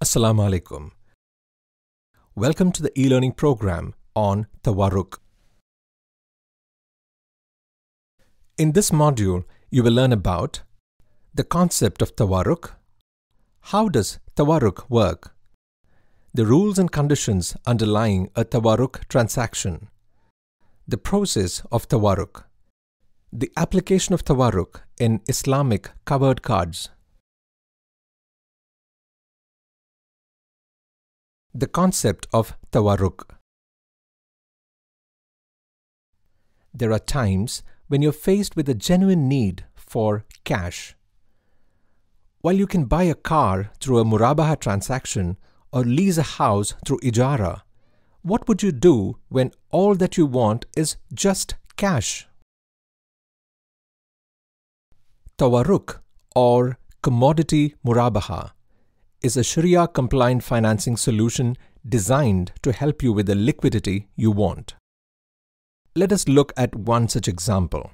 Assalamu alaikum. Welcome to the e-learning program on Tawarruk. In this module, you will learn about the concept of Tawarruk, how does Tawarruk work, the rules and conditions underlying a Tawarruk transaction, the process of Tawarruk, the application of Tawarruk in Islamic covered cards, The concept of tawarruk. There are times when you're faced with a genuine need for cash. While you can buy a car through a murabaha transaction or lease a house through ijara, what would you do when all that you want is just cash? Tawarruk or commodity murabaha is a Sharia compliant financing solution designed to help you with the liquidity you want. Let us look at one such example.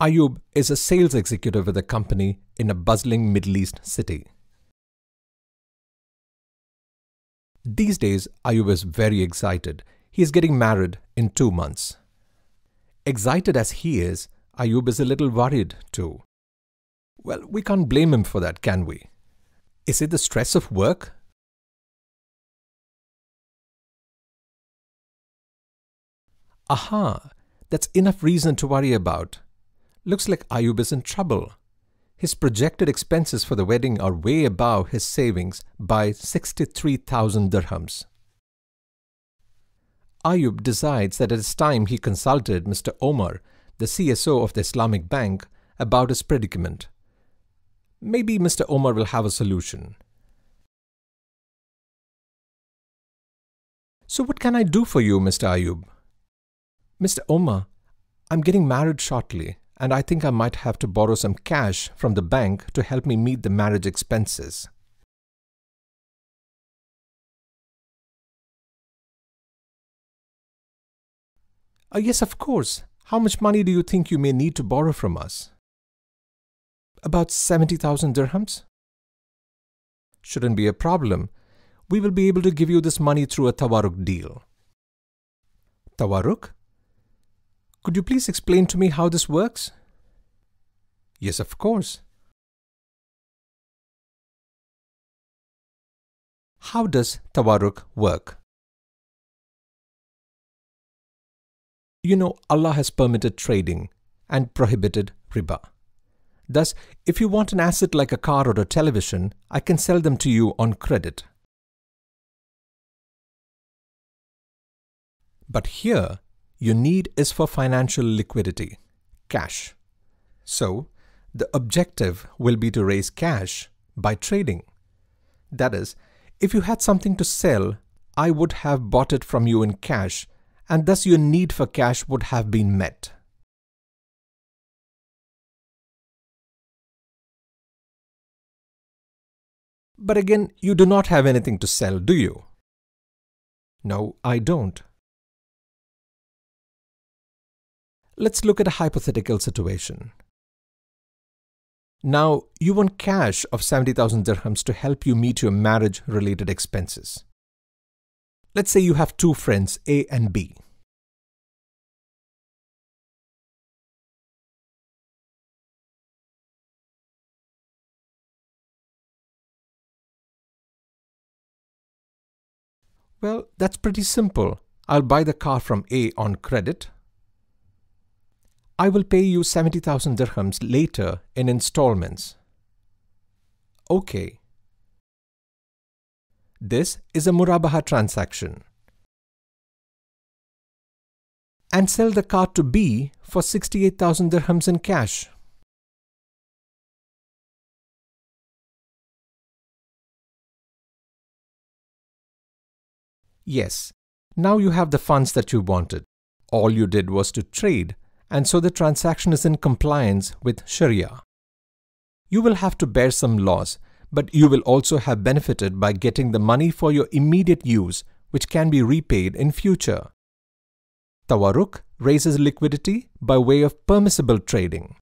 Ayub is a sales executive with a company in a bustling Middle East city. These days, Ayub is very excited he is getting married in two months. Excited as he is, Ayub is a little worried too. Well, we can't blame him for that, can we? Is it the stress of work? Aha, that's enough reason to worry about. Looks like Ayub is in trouble. His projected expenses for the wedding are way above his savings by 63,000 dirhams. Ayub decides that it is time he consulted Mr. Omar, the CSO of the Islamic Bank, about his predicament. Maybe Mr. Omar will have a solution. So, what can I do for you, Mr. Ayub? Mr. Omar, I'm getting married shortly, and I think I might have to borrow some cash from the bank to help me meet the marriage expenses. Uh, yes, of course. How much money do you think you may need to borrow from us? About 70,000 dirhams? Shouldn't be a problem. We will be able to give you this money through a Tawaruk deal. Tawaruk? Could you please explain to me how this works? Yes, of course. How does Tawaruk work? You know, Allah has permitted trading and prohibited riba. Thus, if you want an asset like a car or a television, I can sell them to you on credit. But here, your need is for financial liquidity, cash. So, the objective will be to raise cash by trading. That is, if you had something to sell, I would have bought it from you in cash and thus your need for cash would have been met. But again, you do not have anything to sell, do you? No, I don't. Let's look at a hypothetical situation. Now, you want cash of 70,000 dirhams to help you meet your marriage related expenses. Let's say you have two friends, A and B. Well, that's pretty simple. I'll buy the car from A on credit. I will pay you 70,000 dirhams later in installments. Okay, this is a Murabaha transaction. And sell the car to B for 68,000 dirhams in cash. Yes, now you have the funds that you wanted. All you did was to trade, and so the transaction is in compliance with Sharia. You will have to bear some loss but you will also have benefited by getting the money for your immediate use, which can be repaid in future. Tawaruk raises liquidity by way of permissible trading.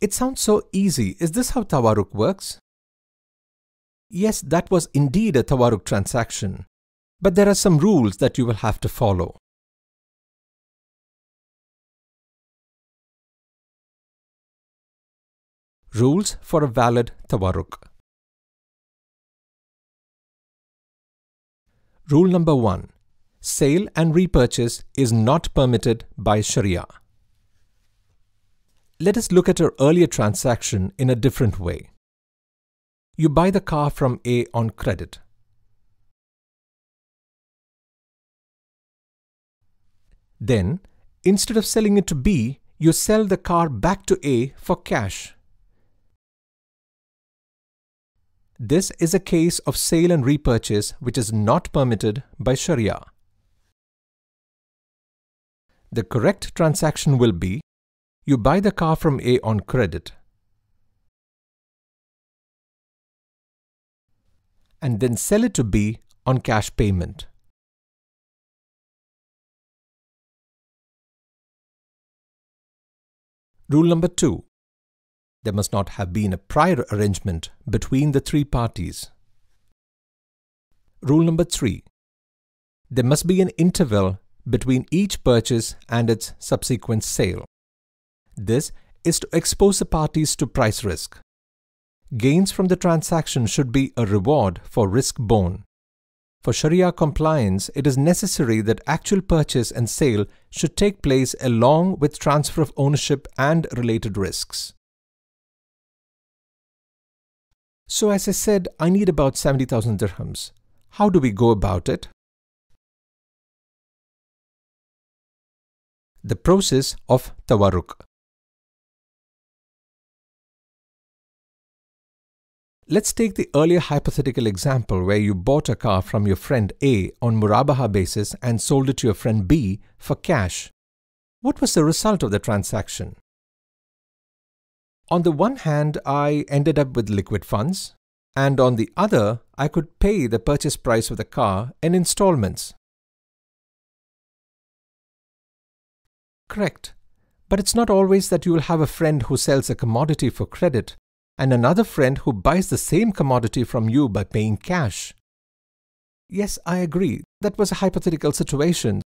It sounds so easy. Is this how Tawaruk works? Yes, that was indeed a Tawaruk transaction. But there are some rules that you will have to follow. Rules for a valid tawarruk. Rule number one sale and repurchase is not permitted by Sharia. Let us look at our earlier transaction in a different way. You buy the car from A on credit. Then, instead of selling it to B, you sell the car back to A for cash. This is a case of sale and repurchase which is not permitted by Sharia. The correct transaction will be you buy the car from A on credit and then sell it to B on cash payment. Rule number two there must not have been a prior arrangement between the three parties. Rule number three. There must be an interval between each purchase and its subsequent sale. This is to expose the parties to price risk. Gains from the transaction should be a reward for risk borne. For Sharia compliance, it is necessary that actual purchase and sale should take place along with transfer of ownership and related risks. So as I said, I need about 70,000 dirhams. How do we go about it? The process of Tawaruk. Let's take the earlier hypothetical example where you bought a car from your friend A on Murabaha basis and sold it to your friend B for cash. What was the result of the transaction? On the one hand, I ended up with liquid funds, and on the other, I could pay the purchase price of the car in installments. Correct. But it's not always that you will have a friend who sells a commodity for credit and another friend who buys the same commodity from you by paying cash. Yes, I agree. That was a hypothetical situation.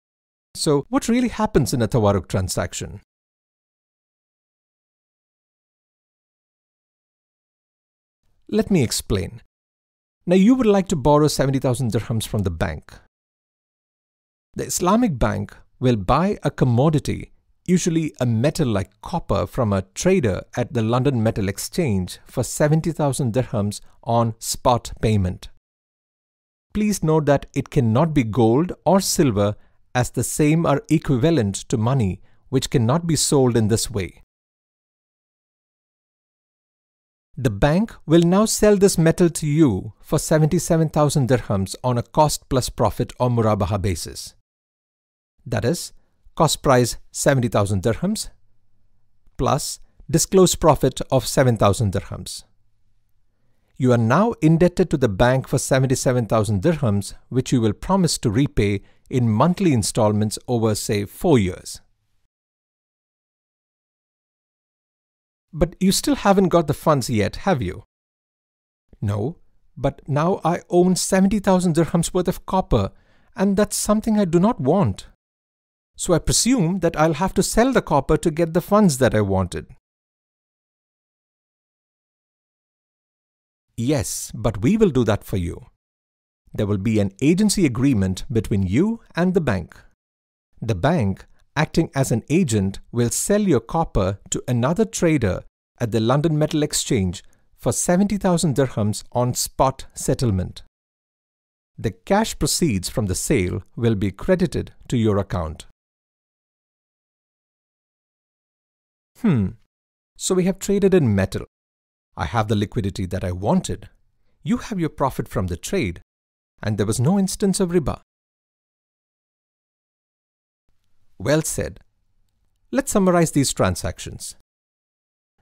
So, what really happens in a Tawaruk transaction? Let me explain. Now you would like to borrow 70,000 dirhams from the bank. The Islamic bank will buy a commodity, usually a metal like copper, from a trader at the London Metal Exchange for 70,000 dirhams on spot payment. Please note that it cannot be gold or silver as the same are equivalent to money, which cannot be sold in this way. The bank will now sell this metal to you for 77,000 dirhams on a cost plus profit or murabaha basis. That is, cost price 70,000 dirhams plus disclosed profit of 7,000 dirhams. You are now indebted to the bank for 77,000 dirhams, which you will promise to repay in monthly installments over, say, four years. But you still haven't got the funds yet, have you? No, but now I own 70,000 dirhams worth of copper, and that's something I do not want. So I presume that I'll have to sell the copper to get the funds that I wanted. Yes, but we will do that for you. There will be an agency agreement between you and the bank. The bank acting as an agent, will sell your copper to another trader at the London Metal Exchange for 70,000 dirhams on spot settlement. The cash proceeds from the sale will be credited to your account. Hmm, so we have traded in metal. I have the liquidity that I wanted. You have your profit from the trade, and there was no instance of riba. Well said. Let's summarize these transactions.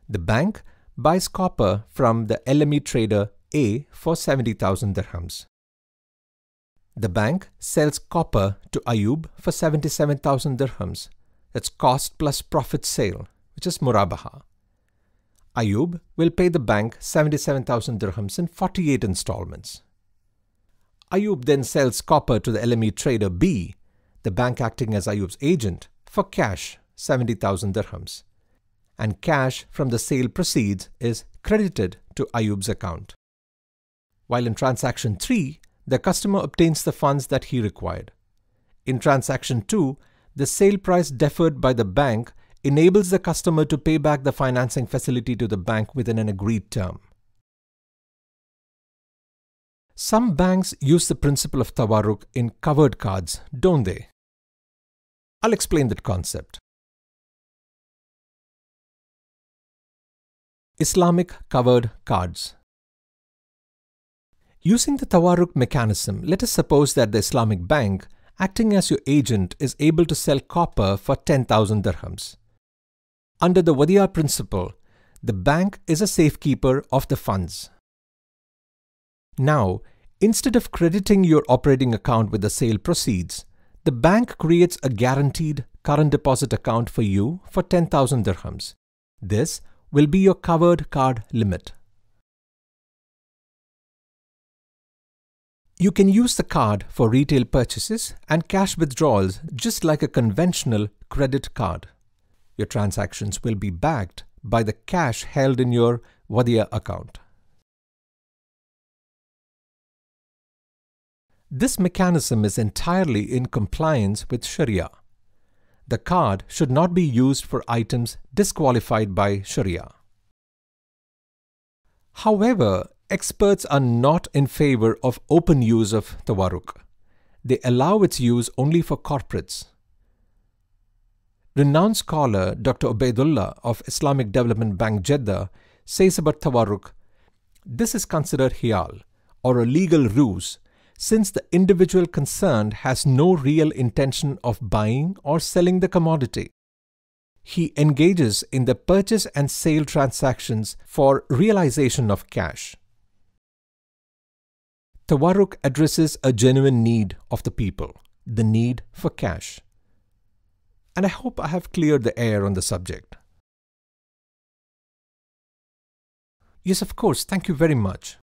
The bank buys copper from the LME trader A for 70,000 dirhams. The bank sells copper to Ayub for 77,000 dirhams. That's cost plus profit sale, which is murabaha. Ayub will pay the bank 77,000 dirhams in 48 installments. Ayub then sells copper to the LME trader B the bank acting as Ayub's agent, for cash, 70,000 dirhams. And cash from the sale proceeds is credited to Ayub's account. While in transaction 3, the customer obtains the funds that he required. In transaction 2, the sale price deferred by the bank enables the customer to pay back the financing facility to the bank within an agreed term. Some banks use the principle of tawaruk in covered cards, don't they? I'll explain that concept. Islamic covered cards. Using the Tawaruk mechanism, let us suppose that the Islamic bank, acting as your agent, is able to sell copper for 10,000 dirhams. Under the Wadiyar principle, the bank is a safekeeper of the funds. Now, instead of crediting your operating account with the sale proceeds, the bank creates a guaranteed current deposit account for you for 10,000 dirhams. This will be your covered card limit. You can use the card for retail purchases and cash withdrawals just like a conventional credit card. Your transactions will be backed by the cash held in your Wadia account. This mechanism is entirely in compliance with Sharia. The card should not be used for items disqualified by Sharia. However, experts are not in favor of open use of Tawaruk. They allow its use only for corporates. Renowned scholar Dr. Ubaidullah of Islamic Development Bank Jeddah says about Tawaruk, this is considered hial, or a legal ruse since the individual concerned has no real intention of buying or selling the commodity. He engages in the purchase and sale transactions for realization of cash. Tawaruk addresses a genuine need of the people, the need for cash. And I hope I have cleared the air on the subject. Yes, of course, thank you very much.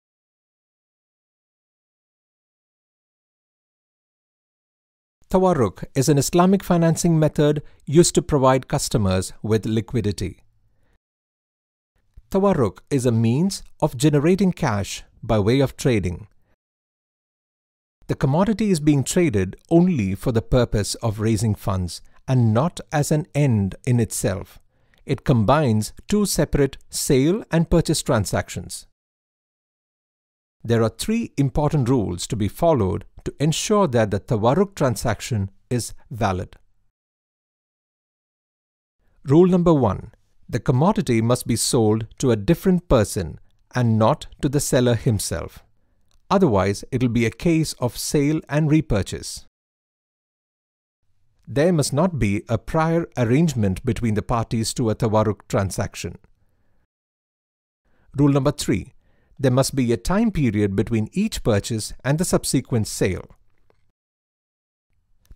Tawarruk is an Islamic financing method used to provide customers with liquidity. Tawarruk is a means of generating cash by way of trading. The commodity is being traded only for the purpose of raising funds and not as an end in itself. It combines two separate sale and purchase transactions. There are three important rules to be followed to ensure that the Tawaruk transaction is valid. Rule number one the commodity must be sold to a different person and not to the seller himself. Otherwise, it'll be a case of sale and repurchase. There must not be a prior arrangement between the parties to a Tawaruk transaction. Rule number three there must be a time period between each purchase and the subsequent sale.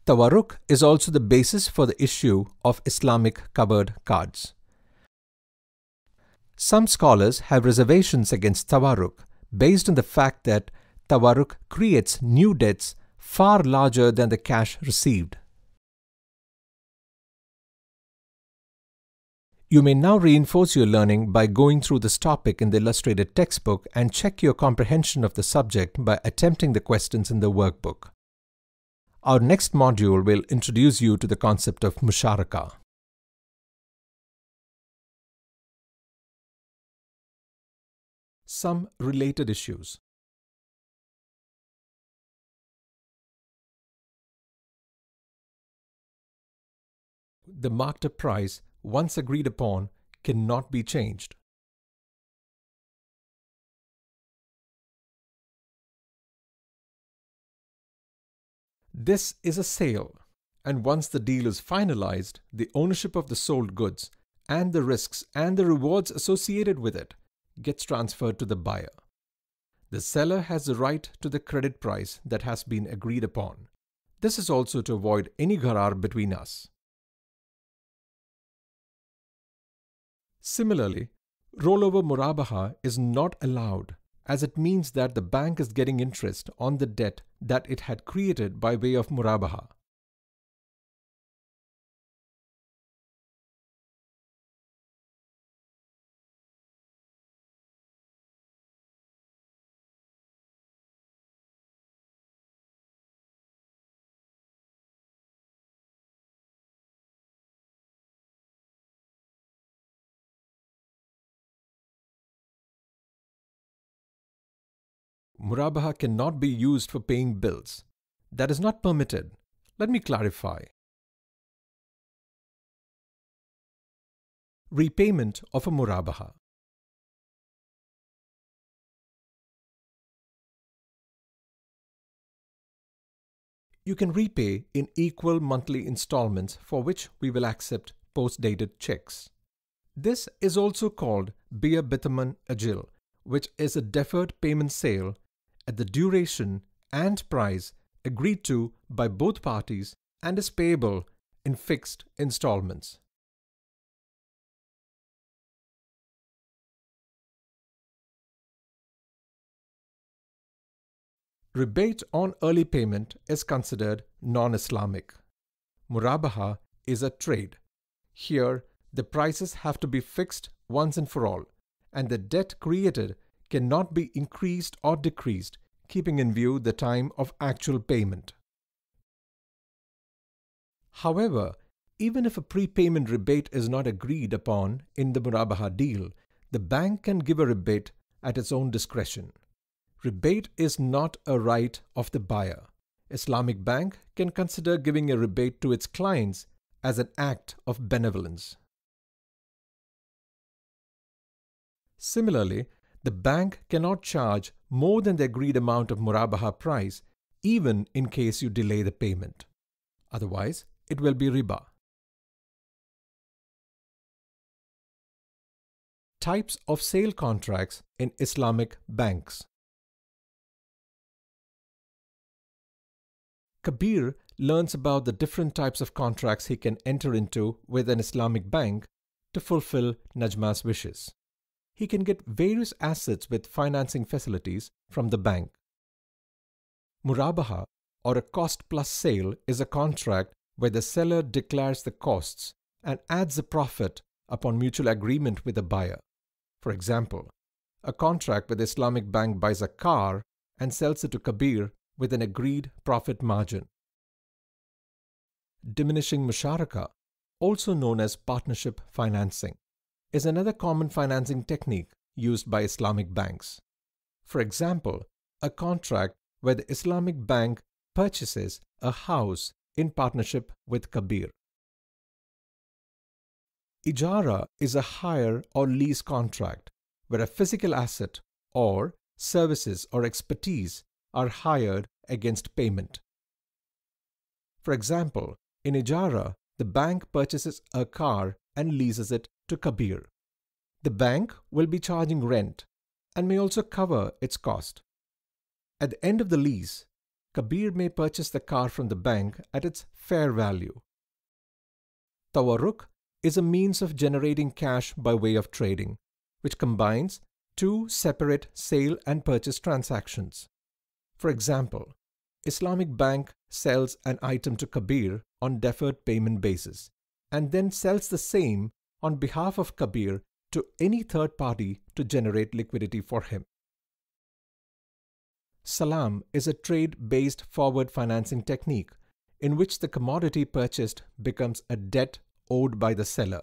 Tawaruk is also the basis for the issue of Islamic covered cards. Some scholars have reservations against Tawaruk based on the fact that Tawaruk creates new debts far larger than the cash received. You may now reinforce your learning by going through this topic in the illustrated textbook and check your comprehension of the subject by attempting the questions in the workbook. Our next module will introduce you to the concept of musharaka. Some related issues. The marked price once agreed upon, cannot be changed. This is a sale, and once the deal is finalized, the ownership of the sold goods and the risks and the rewards associated with it gets transferred to the buyer. The seller has the right to the credit price that has been agreed upon. This is also to avoid any gharar between us. Similarly, rollover murabaha is not allowed as it means that the bank is getting interest on the debt that it had created by way of murabaha. murabaha cannot be used for paying bills. That is not permitted. Let me clarify. Repayment of a murabaha. You can repay in equal monthly installments for which we will accept post-dated checks. This is also called Beer Bitaman Agil, which is a deferred payment sale at the duration and price agreed to by both parties and is payable in fixed installments. Rebate on early payment is considered non-Islamic. Murabaha is a trade. Here, the prices have to be fixed once and for all, and the debt created cannot be increased or decreased, keeping in view the time of actual payment. However, even if a prepayment rebate is not agreed upon in the Murabaha deal, the bank can give a rebate at its own discretion. Rebate is not a right of the buyer. Islamic Bank can consider giving a rebate to its clients as an act of benevolence. Similarly, the bank cannot charge more than the agreed amount of murabaha price, even in case you delay the payment. Otherwise, it will be riba. Types of sale contracts in Islamic banks. Kabir learns about the different types of contracts he can enter into with an Islamic bank to fulfill Najma's wishes he can get various assets with financing facilities from the bank. Murabaha, or a cost plus sale, is a contract where the seller declares the costs and adds a profit upon mutual agreement with the buyer. For example, a contract with Islamic Bank buys a car and sells it to Kabir with an agreed profit margin. Diminishing Musharaka, also known as partnership financing is another common financing technique used by Islamic banks. For example, a contract where the Islamic bank purchases a house in partnership with Kabir. Ijara is a hire or lease contract where a physical asset or services or expertise are hired against payment. For example, in Ijara, the bank purchases a car and leases it to Kabir. The bank will be charging rent and may also cover its cost. At the end of the lease, Kabir may purchase the car from the bank at its fair value. Tawarruk is a means of generating cash by way of trading, which combines two separate sale and purchase transactions. For example, Islamic Bank sells an item to Kabir on deferred payment basis and then sells the same on behalf of Kabir to any third party to generate liquidity for him. Salam is a trade based forward financing technique in which the commodity purchased becomes a debt owed by the seller.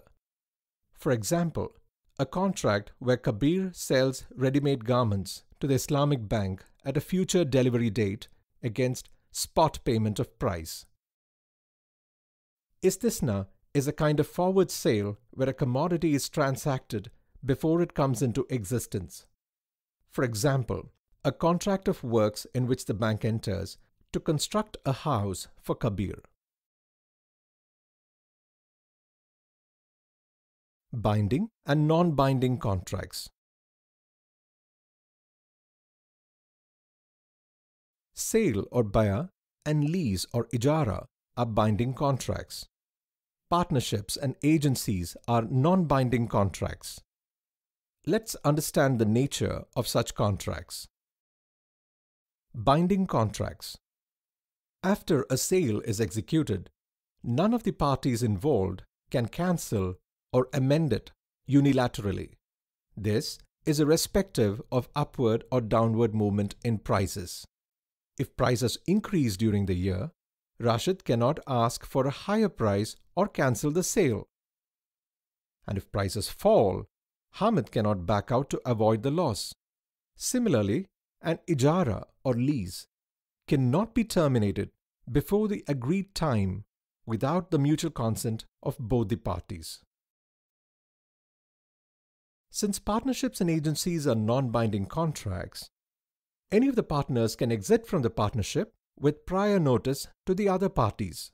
For example, a contract where Kabir sells ready made garments to the Islamic bank at a future delivery date against spot payment of price. Istisna is a kind of forward sale where a commodity is transacted before it comes into existence. For example, a contract of works in which the bank enters to construct a house for Kabir. Binding and non binding contracts. Sale or baya and lease or ijara are binding contracts partnerships, and agencies are non binding contracts. Let's understand the nature of such contracts. Binding contracts. After a sale is executed, none of the parties involved can cancel or amend it unilaterally. This is irrespective of upward or downward movement in prices. If prices increase during the year, Rashid cannot ask for a higher price or cancel the sale. And if prices fall, Hamid cannot back out to avoid the loss. Similarly, an ijara or lease cannot be terminated before the agreed time without the mutual consent of both the parties. Since partnerships and agencies are non binding contracts, any of the partners can exit from the partnership with prior notice to the other parties.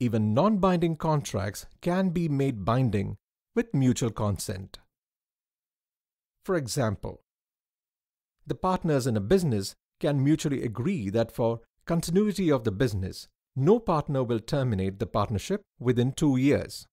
Even non-binding contracts can be made binding with mutual consent. For example, the partners in a business can mutually agree that for continuity of the business, no partner will terminate the partnership within two years.